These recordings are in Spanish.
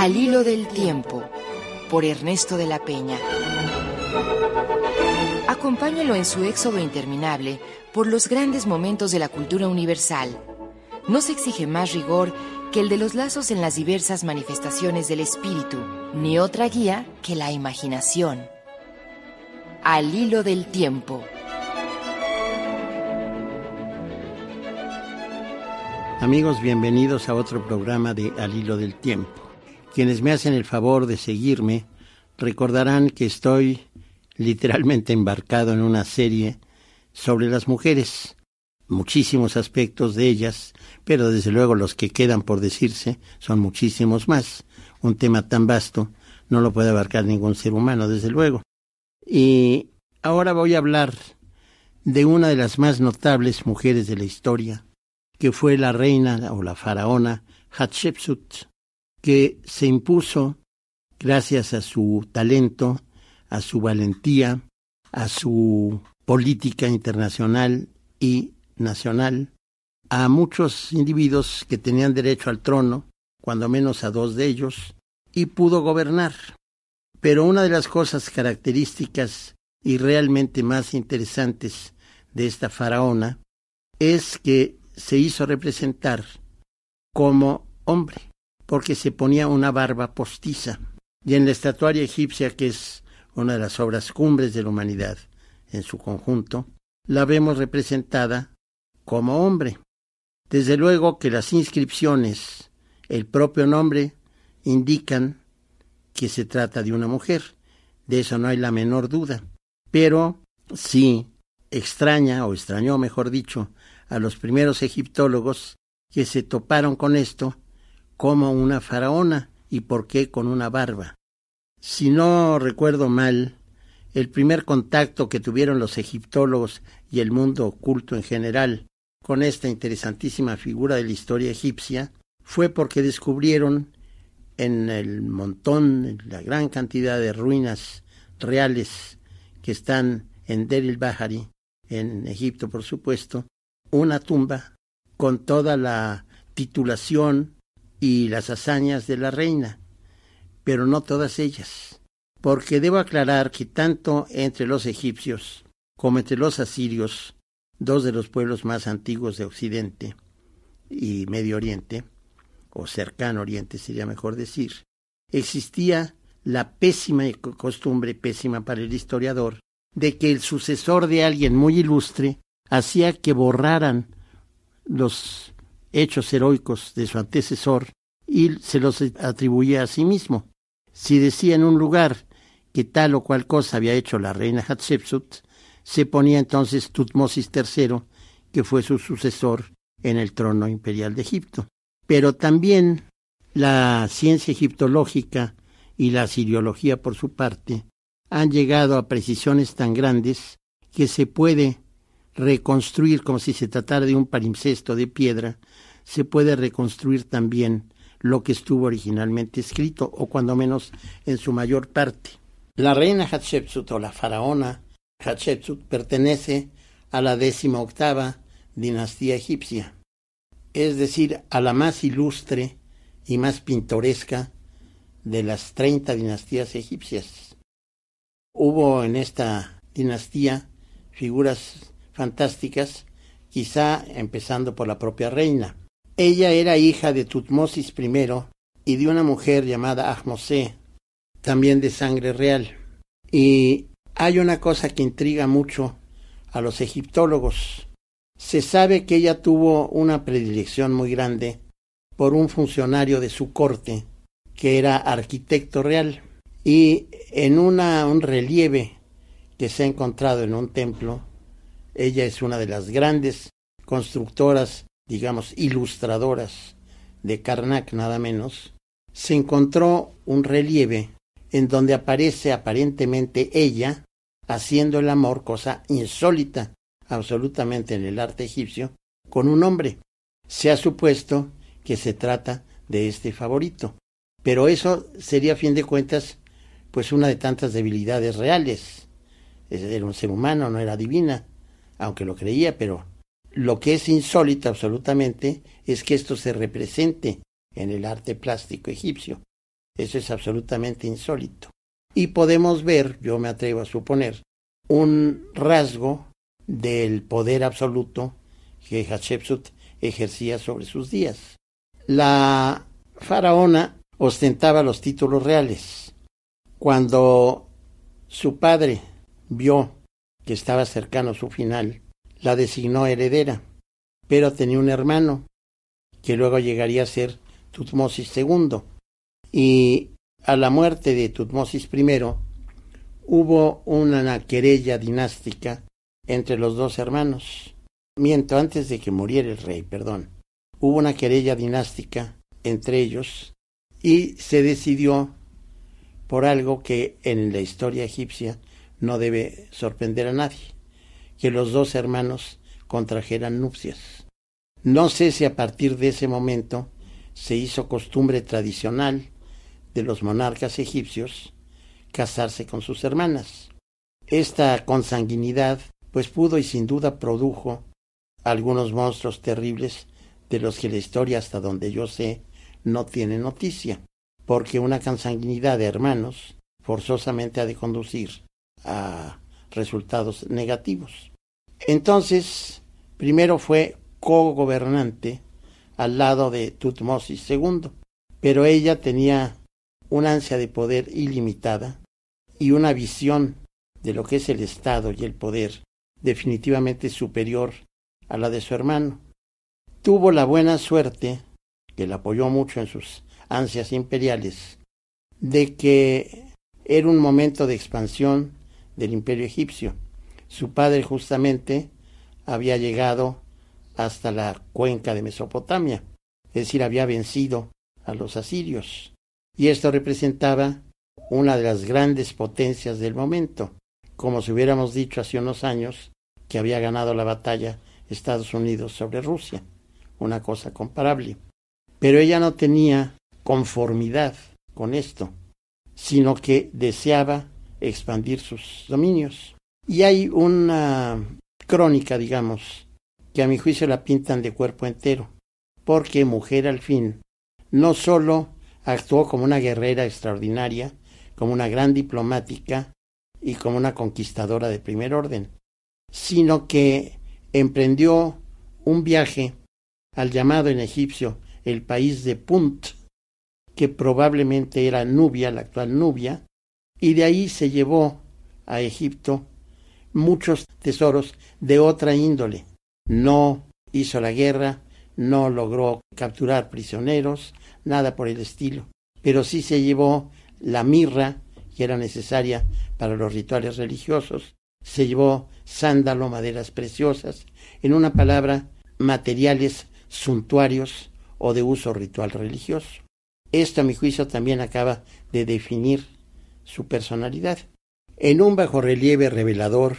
Al hilo del tiempo, por Ernesto de la Peña. Acompáñalo en su éxodo interminable por los grandes momentos de la cultura universal. No se exige más rigor que el de los lazos en las diversas manifestaciones del espíritu, ni otra guía que la imaginación. Al hilo del tiempo. Amigos, bienvenidos a otro programa de Al hilo del tiempo. Quienes me hacen el favor de seguirme recordarán que estoy literalmente embarcado en una serie sobre las mujeres, muchísimos aspectos de ellas, pero desde luego los que quedan por decirse son muchísimos más. Un tema tan vasto no lo puede abarcar ningún ser humano, desde luego. Y ahora voy a hablar de una de las más notables mujeres de la historia, que fue la reina o la faraona Hatshepsut, que se impuso gracias a su talento, a su valentía, a su política internacional y nacional, a muchos individuos que tenían derecho al trono, cuando menos a dos de ellos, y pudo gobernar. Pero una de las cosas características y realmente más interesantes de esta faraona es que se hizo representar como hombre porque se ponía una barba postiza. Y en la estatuaria egipcia, que es una de las obras cumbres de la humanidad en su conjunto, la vemos representada como hombre. Desde luego que las inscripciones, el propio nombre, indican que se trata de una mujer. De eso no hay la menor duda. Pero sí extraña, o extrañó mejor dicho, a los primeros egiptólogos que se toparon con esto como una faraona y por qué con una barba. Si no recuerdo mal, el primer contacto que tuvieron los egiptólogos y el mundo oculto en general con esta interesantísima figura de la historia egipcia fue porque descubrieron en el montón, en la gran cantidad de ruinas reales que están en Der el Bahari, en Egipto por supuesto, una tumba con toda la titulación y las hazañas de la reina, pero no todas ellas, porque debo aclarar que tanto entre los egipcios como entre los asirios, dos de los pueblos más antiguos de Occidente y Medio Oriente, o cercano Oriente sería mejor decir, existía la pésima costumbre, pésima para el historiador, de que el sucesor de alguien muy ilustre hacía que borraran los hechos heroicos de su antecesor y se los atribuía a sí mismo. Si decía en un lugar que tal o cual cosa había hecho la reina Hatshepsut, se ponía entonces Tutmosis III, que fue su sucesor en el trono imperial de Egipto. Pero también la ciencia egiptológica y la asiriología por su parte han llegado a precisiones tan grandes que se puede reconstruir como si se tratara de un palimpsesto de piedra, se puede reconstruir también lo que estuvo originalmente escrito, o cuando menos en su mayor parte. La reina Hatshepsut o la faraona Hatshepsut pertenece a la décima octava dinastía egipcia, es decir, a la más ilustre y más pintoresca de las treinta dinastías egipcias. Hubo en esta dinastía figuras fantásticas, quizá empezando por la propia reina. Ella era hija de Tutmosis I y de una mujer llamada Ahmose, también de sangre real. Y hay una cosa que intriga mucho a los egiptólogos. Se sabe que ella tuvo una predilección muy grande por un funcionario de su corte, que era arquitecto real, y en una, un relieve que se ha encontrado en un templo, ella es una de las grandes constructoras, digamos, ilustradoras de Karnak, nada menos. Se encontró un relieve en donde aparece aparentemente ella haciendo el amor, cosa insólita absolutamente en el arte egipcio, con un hombre. Se ha supuesto que se trata de este favorito. Pero eso sería, a fin de cuentas, pues una de tantas debilidades reales. Era un ser humano, no era divina aunque lo creía, pero lo que es insólito absolutamente es que esto se represente en el arte plástico egipcio. Eso es absolutamente insólito. Y podemos ver, yo me atrevo a suponer, un rasgo del poder absoluto que Hatshepsut ejercía sobre sus días. La faraona ostentaba los títulos reales. Cuando su padre vio estaba cercano a su final, la designó heredera, pero tenía un hermano, que luego llegaría a ser Tutmosis II. Y a la muerte de Tutmosis I, hubo una querella dinástica entre los dos hermanos. Miento, antes de que muriera el rey, perdón. Hubo una querella dinástica entre ellos y se decidió por algo que en la historia egipcia no debe sorprender a nadie que los dos hermanos contrajeran nupcias. No sé si a partir de ese momento se hizo costumbre tradicional de los monarcas egipcios casarse con sus hermanas. Esta consanguinidad pues pudo y sin duda produjo algunos monstruos terribles de los que la historia hasta donde yo sé no tiene noticia, porque una consanguinidad de hermanos forzosamente ha de conducir a resultados negativos. Entonces, primero fue co-gobernante al lado de Tutmosis II, pero ella tenía una ansia de poder ilimitada y una visión de lo que es el Estado y el poder definitivamente superior a la de su hermano. Tuvo la buena suerte, que la apoyó mucho en sus ansias imperiales, de que era un momento de expansión del imperio egipcio. Su padre justamente había llegado hasta la cuenca de Mesopotamia, es decir, había vencido a los asirios. Y esto representaba una de las grandes potencias del momento, como si hubiéramos dicho hace unos años que había ganado la batalla Estados Unidos sobre Rusia, una cosa comparable. Pero ella no tenía conformidad con esto, sino que deseaba expandir sus dominios. Y hay una crónica, digamos, que a mi juicio la pintan de cuerpo entero, porque mujer al fin no sólo actuó como una guerrera extraordinaria, como una gran diplomática y como una conquistadora de primer orden, sino que emprendió un viaje al llamado en egipcio el país de Punt, que probablemente era Nubia, la actual Nubia, y de ahí se llevó a Egipto muchos tesoros de otra índole. No hizo la guerra, no logró capturar prisioneros, nada por el estilo, pero sí se llevó la mirra que era necesaria para los rituales religiosos, se llevó sándalo, maderas preciosas, en una palabra, materiales suntuarios o de uso ritual religioso. Esto, a mi juicio, también acaba de definir su personalidad. En un bajo relieve revelador,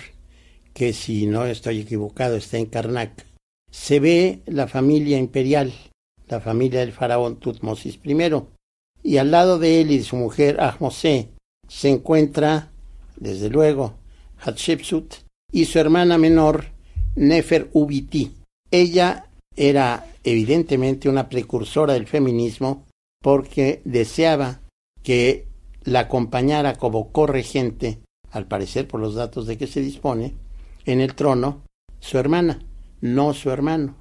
que si no estoy equivocado está en Karnak, se ve la familia imperial, la familia del faraón Tutmosis I, y al lado de él y de su mujer Ahmosé se encuentra, desde luego, Hatshepsut y su hermana menor Nefer Ubiti. Ella era evidentemente una precursora del feminismo porque deseaba que la acompañara como corregente, al parecer por los datos de que se dispone, en el trono su hermana, no su hermano.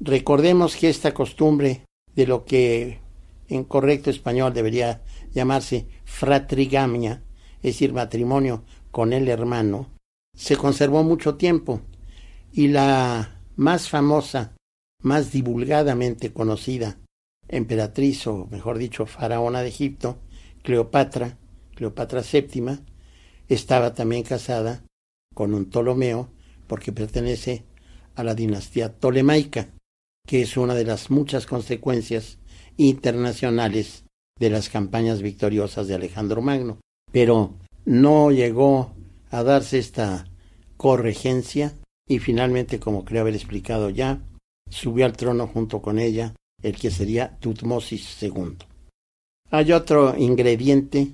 Recordemos que esta costumbre de lo que en correcto español debería llamarse fratrigamia, es decir, matrimonio con el hermano, se conservó mucho tiempo y la más famosa, más divulgadamente conocida emperatriz o mejor dicho faraona de Egipto, Cleopatra, Cleopatra VII, estaba también casada con un Ptolomeo porque pertenece a la dinastía Ptolemaica, que es una de las muchas consecuencias internacionales de las campañas victoriosas de Alejandro Magno. Pero no llegó a darse esta corregencia y finalmente, como creo haber explicado ya, subió al trono junto con ella el que sería Tutmosis II. Hay otro ingrediente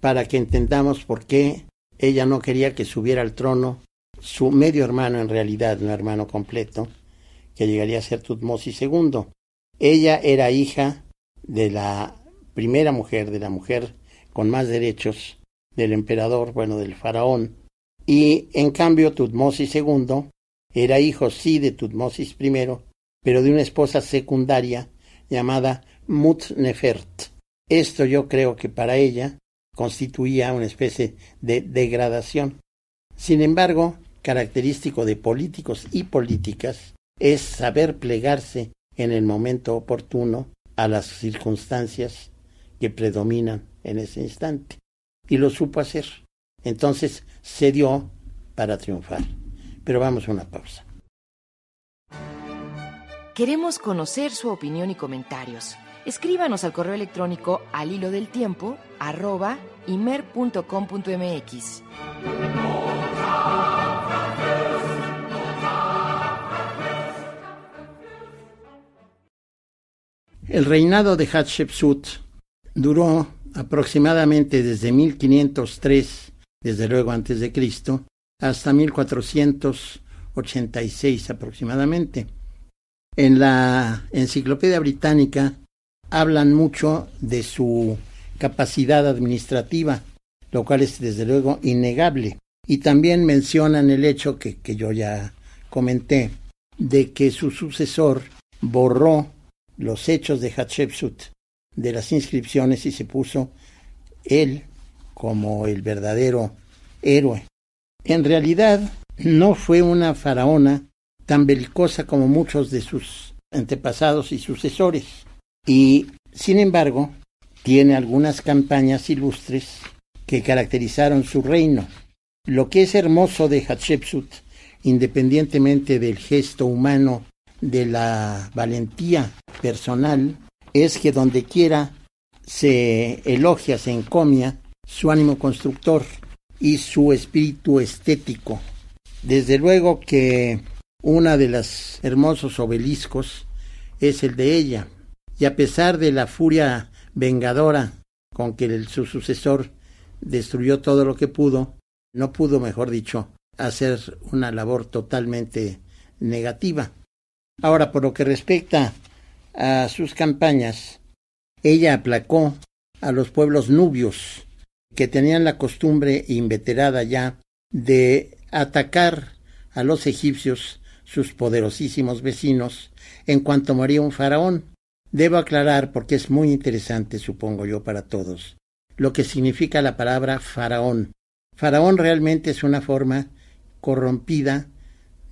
para que entendamos por qué ella no quería que subiera al trono su medio hermano en realidad, no hermano completo, que llegaría a ser Tutmosis II. Ella era hija de la primera mujer, de la mujer con más derechos del emperador, bueno, del faraón, y en cambio Tutmosis II era hijo sí de Tutmosis I, pero de una esposa secundaria llamada Mutnefert. Esto yo creo que para ella constituía una especie de degradación. Sin embargo, característico de políticos y políticas es saber plegarse en el momento oportuno a las circunstancias que predominan en ese instante. Y lo supo hacer. Entonces se dio para triunfar. Pero vamos a una pausa. Queremos conocer su opinión y comentarios Escríbanos al correo electrónico al hilo del tiempo arroba El reinado de Hatshepsut duró aproximadamente desde 1503, desde luego antes de Cristo, hasta 1486 aproximadamente. En la Enciclopedia Británica hablan mucho de su capacidad administrativa, lo cual es desde luego innegable. Y también mencionan el hecho que, que yo ya comenté, de que su sucesor borró los hechos de Hatshepsut de las inscripciones y se puso él como el verdadero héroe. En realidad no fue una faraona tan belicosa como muchos de sus antepasados y sucesores. Y, sin embargo, tiene algunas campañas ilustres que caracterizaron su reino. Lo que es hermoso de Hatshepsut, independientemente del gesto humano, de la valentía personal, es que donde quiera se elogia, se encomia su ánimo constructor y su espíritu estético. Desde luego que una de los hermosos obeliscos es el de ella, y a pesar de la furia vengadora con que su sucesor destruyó todo lo que pudo, no pudo, mejor dicho, hacer una labor totalmente negativa. Ahora, por lo que respecta a sus campañas, ella aplacó a los pueblos nubios, que tenían la costumbre inveterada ya de atacar a los egipcios, sus poderosísimos vecinos, en cuanto moría un faraón, Debo aclarar, porque es muy interesante, supongo yo, para todos, lo que significa la palabra faraón. Faraón realmente es una forma corrompida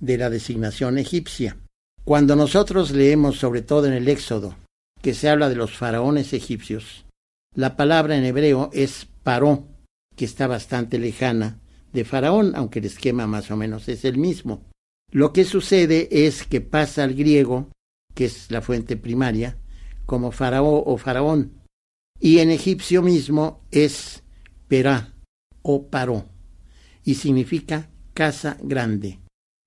de la designación egipcia. Cuando nosotros leemos, sobre todo en el Éxodo, que se habla de los faraones egipcios, la palabra en hebreo es paró, que está bastante lejana de faraón, aunque el esquema más o menos es el mismo. Lo que sucede es que pasa al griego, que es la fuente primaria, como faraón o faraón. Y en egipcio mismo es Perá o Paró, y significa casa grande.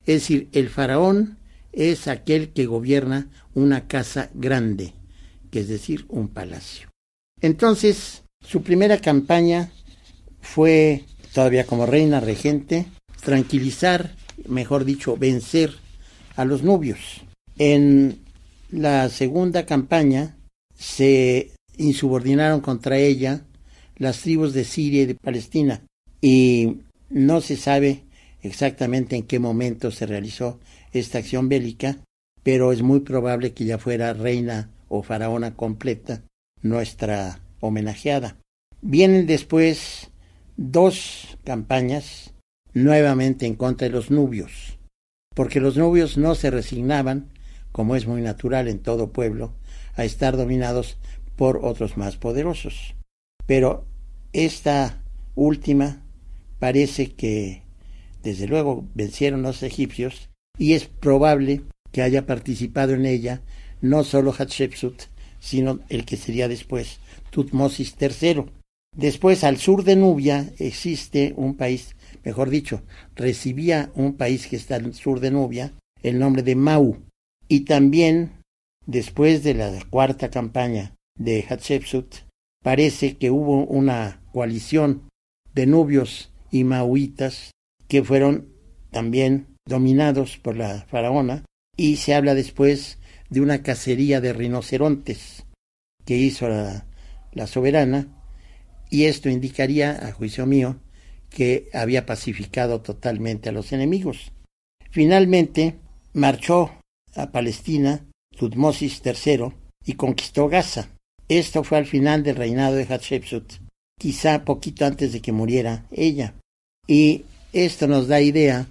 Es decir, el faraón es aquel que gobierna una casa grande, que es decir, un palacio. Entonces, su primera campaña fue, todavía como reina regente, tranquilizar, mejor dicho, vencer a los nubios. En la segunda campaña se insubordinaron contra ella las tribus de Siria y de Palestina y no se sabe exactamente en qué momento se realizó esta acción bélica, pero es muy probable que ya fuera reina o faraona completa nuestra homenajeada. Vienen después dos campañas nuevamente en contra de los nubios, porque los nubios no se resignaban como es muy natural en todo pueblo, a estar dominados por otros más poderosos. Pero esta última parece que, desde luego, vencieron los egipcios y es probable que haya participado en ella no solo Hatshepsut, sino el que sería después Tutmosis III. Después, al sur de Nubia, existe un país, mejor dicho, recibía un país que está al sur de Nubia, el nombre de Mau, y también después de la cuarta campaña de Hatshepsut, parece que hubo una coalición de nubios y mauitas que fueron también dominados por la faraona y se habla después de una cacería de rinocerontes que hizo la, la soberana y esto indicaría, a juicio mío, que había pacificado totalmente a los enemigos. Finalmente, marchó a Palestina Tutmosis III y conquistó Gaza. Esto fue al final del reinado de Hatshepsut, quizá poquito antes de que muriera ella. Y esto nos da idea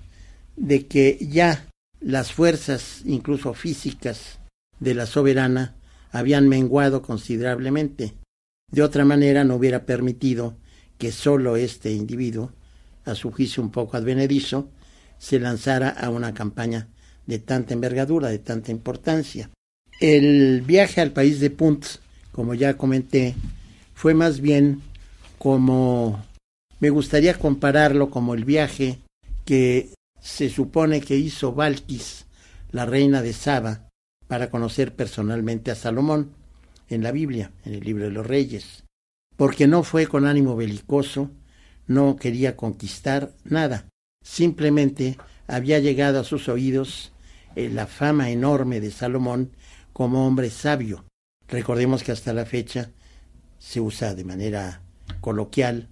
de que ya las fuerzas, incluso físicas, de la soberana habían menguado considerablemente. De otra manera no hubiera permitido que solo este individuo, a su juicio un poco advenedizo, se lanzara a una campaña de tanta envergadura, de tanta importancia. El viaje al país de Punt, como ya comenté, fue más bien como, me gustaría compararlo como el viaje que se supone que hizo Valkis, la reina de Saba, para conocer personalmente a Salomón en la Biblia, en el libro de los reyes, porque no fue con ánimo belicoso, no quería conquistar nada, simplemente había llegado a sus oídos eh, la fama enorme de Salomón como hombre sabio. Recordemos que hasta la fecha se usa de manera coloquial,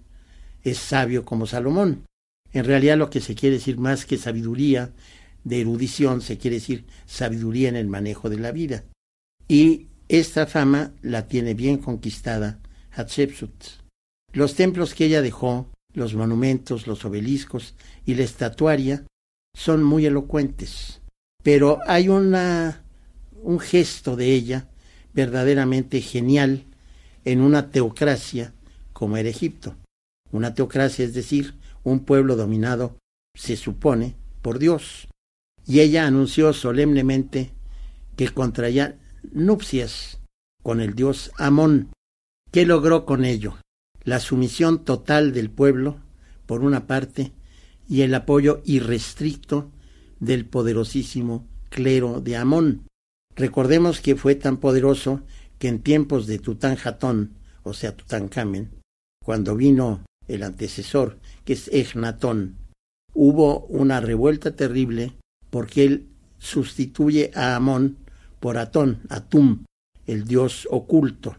es sabio como Salomón. En realidad lo que se quiere decir más que sabiduría de erudición, se quiere decir sabiduría en el manejo de la vida. Y esta fama la tiene bien conquistada Hatshepsut. Los templos que ella dejó, los monumentos, los obeliscos y la estatuaria son muy elocuentes pero hay una, un gesto de ella verdaderamente genial en una teocracia como era Egipto. Una teocracia, es decir, un pueblo dominado, se supone, por Dios. Y ella anunció solemnemente que contraía nupcias con el dios Amón. ¿Qué logró con ello? La sumisión total del pueblo, por una parte, y el apoyo irrestricto del poderosísimo clero de Amón. Recordemos que fue tan poderoso que en tiempos de Tután-Jatón, o sea Tutankamen, cuando vino el antecesor, que es Egnatón, hubo una revuelta terrible porque él sustituye a Amón por Atón, Atum, el dios oculto.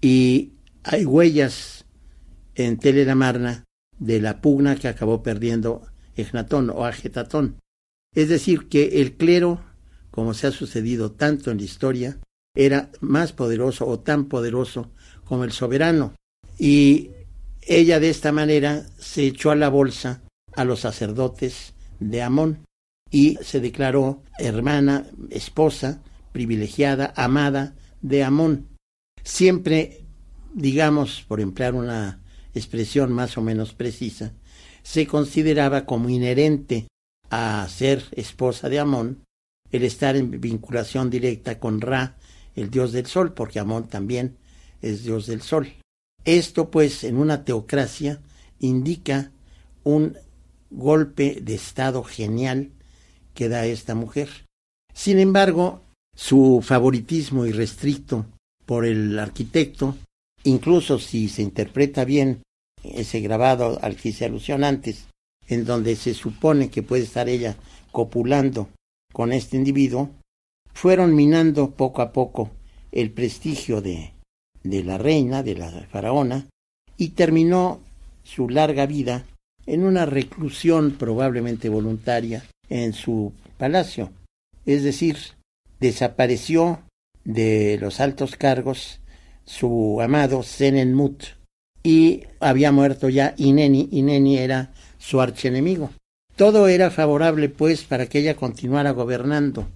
Y hay huellas en Teleramarna de la pugna que acabó perdiendo Egnatón, o Agetatón. Es decir, que el clero, como se ha sucedido tanto en la historia, era más poderoso o tan poderoso como el soberano. Y ella de esta manera se echó a la bolsa a los sacerdotes de Amón y se declaró hermana, esposa, privilegiada, amada de Amón. Siempre, digamos, por emplear una expresión más o menos precisa, se consideraba como inherente a ser esposa de Amón, el estar en vinculación directa con Ra, el dios del sol, porque Amón también es dios del sol. Esto pues en una teocracia indica un golpe de estado genial que da esta mujer. Sin embargo, su favoritismo irrestricto por el arquitecto, incluso si se interpreta bien ese grabado al que se alusión antes, en donde se supone que puede estar ella copulando con este individuo, fueron minando poco a poco el prestigio de, de la reina, de la faraona, y terminó su larga vida en una reclusión probablemente voluntaria en su palacio. Es decir, desapareció de los altos cargos su amado Senenmut y había muerto ya Ineni. Ineni era su archienemigo. Todo era favorable, pues, para que ella continuara gobernando,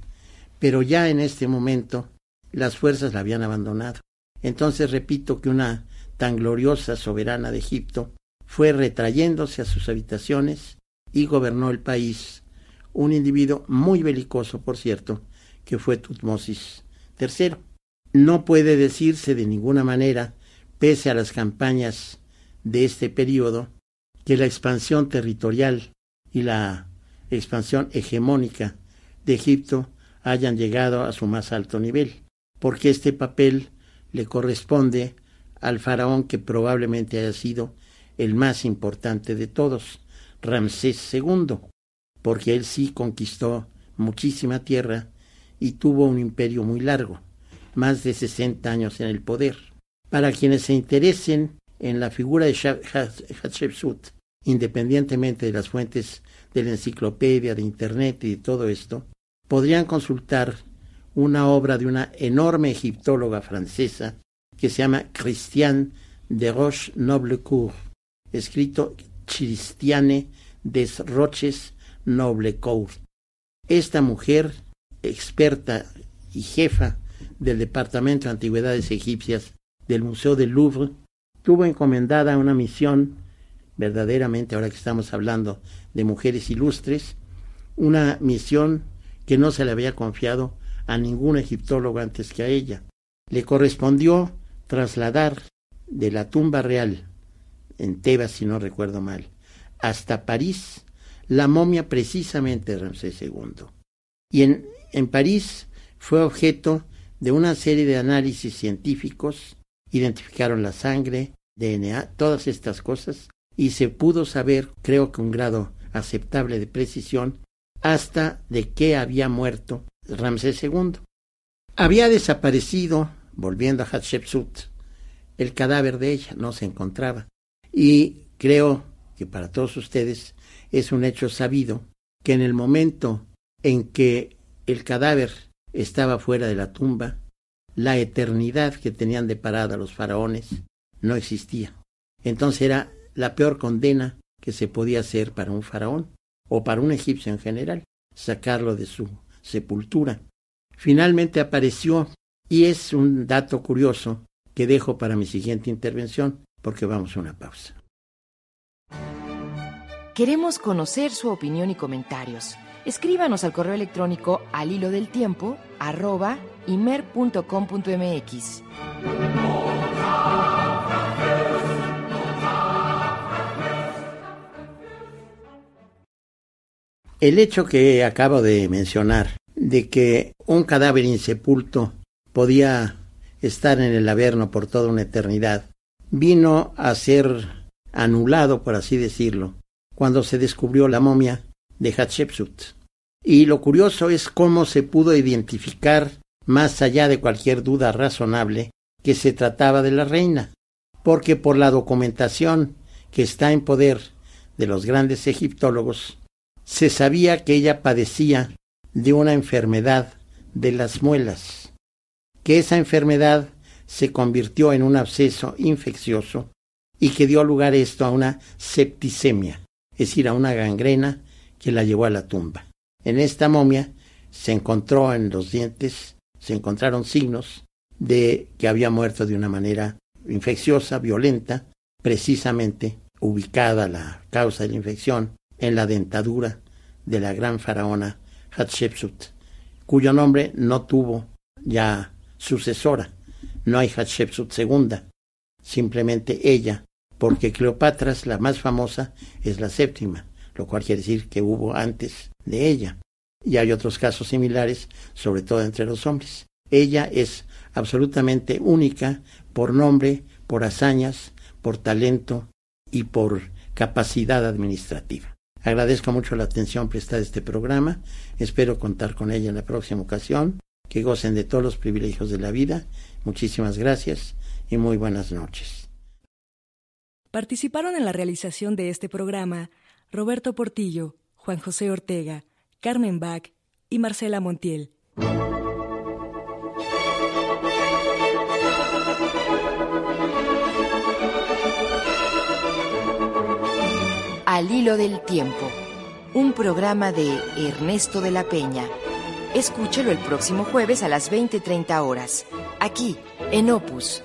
pero ya en este momento las fuerzas la habían abandonado. Entonces repito que una tan gloriosa soberana de Egipto fue retrayéndose a sus habitaciones y gobernó el país un individuo muy belicoso, por cierto, que fue Tutmosis III. No puede decirse de ninguna manera, pese a las campañas de este periodo, que la expansión territorial y la expansión hegemónica de Egipto hayan llegado a su más alto nivel, porque este papel le corresponde al faraón que probablemente haya sido el más importante de todos, Ramsés II, porque él sí conquistó muchísima tierra y tuvo un imperio muy largo, más de 60 años en el poder. Para quienes se interesen en la figura de Hatshepsut, independientemente de las fuentes de la enciclopedia, de Internet y de todo esto, podrían consultar una obra de una enorme egiptóloga francesa que se llama Christiane de Roche Noblecourt, escrito Christiane des Roches Noblecourt. Esta mujer, experta y jefa del Departamento de Antigüedades Egipcias del Museo del Louvre, tuvo encomendada una misión verdaderamente, ahora que estamos hablando de mujeres ilustres, una misión que no se le había confiado a ningún egiptólogo antes que a ella. Le correspondió trasladar de la tumba real, en Tebas si no recuerdo mal, hasta París, la momia precisamente de Ramsés II. Y en, en París fue objeto de una serie de análisis científicos, identificaron la sangre, DNA, todas estas cosas, y se pudo saber, creo que un grado aceptable de precisión, hasta de qué había muerto Ramsés II. Había desaparecido, volviendo a Hatshepsut, el cadáver de ella, no se encontraba. Y creo que para todos ustedes es un hecho sabido que en el momento en que el cadáver estaba fuera de la tumba, la eternidad que tenían de parada los faraones no existía. Entonces era la peor condena que se podía hacer para un faraón o para un egipcio en general, sacarlo de su sepultura. Finalmente apareció, y es un dato curioso que dejo para mi siguiente intervención, porque vamos a una pausa. Queremos conocer su opinión y comentarios. Escríbanos al correo electrónico al hilo del tiempo arroba imer.com.mx. El hecho que acabo de mencionar, de que un cadáver insepulto podía estar en el laberno por toda una eternidad, vino a ser anulado, por así decirlo, cuando se descubrió la momia de Hatshepsut. Y lo curioso es cómo se pudo identificar, más allá de cualquier duda razonable, que se trataba de la reina, porque por la documentación que está en poder de los grandes egiptólogos, se sabía que ella padecía de una enfermedad de las muelas, que esa enfermedad se convirtió en un absceso infeccioso y que dio lugar esto a una septicemia, es decir, a una gangrena que la llevó a la tumba. En esta momia se encontró en los dientes, se encontraron signos de que había muerto de una manera infecciosa, violenta, precisamente ubicada la causa de la infección en la dentadura de la gran faraona Hatshepsut, cuyo nombre no tuvo ya sucesora. No hay Hatshepsut segunda, simplemente ella, porque Cleopatra, la más famosa, es la séptima, lo cual quiere decir que hubo antes de ella. Y hay otros casos similares, sobre todo entre los hombres. Ella es absolutamente única por nombre, por hazañas, por talento y por capacidad administrativa. Agradezco mucho la atención prestada a este programa. Espero contar con ella en la próxima ocasión. Que gocen de todos los privilegios de la vida. Muchísimas gracias y muy buenas noches. Participaron en la realización de este programa Roberto Portillo, Juan José Ortega, Carmen Bach y Marcela Montiel. Al Hilo del Tiempo, un programa de Ernesto de la Peña. Escúchelo el próximo jueves a las 20.30 horas, aquí, en Opus.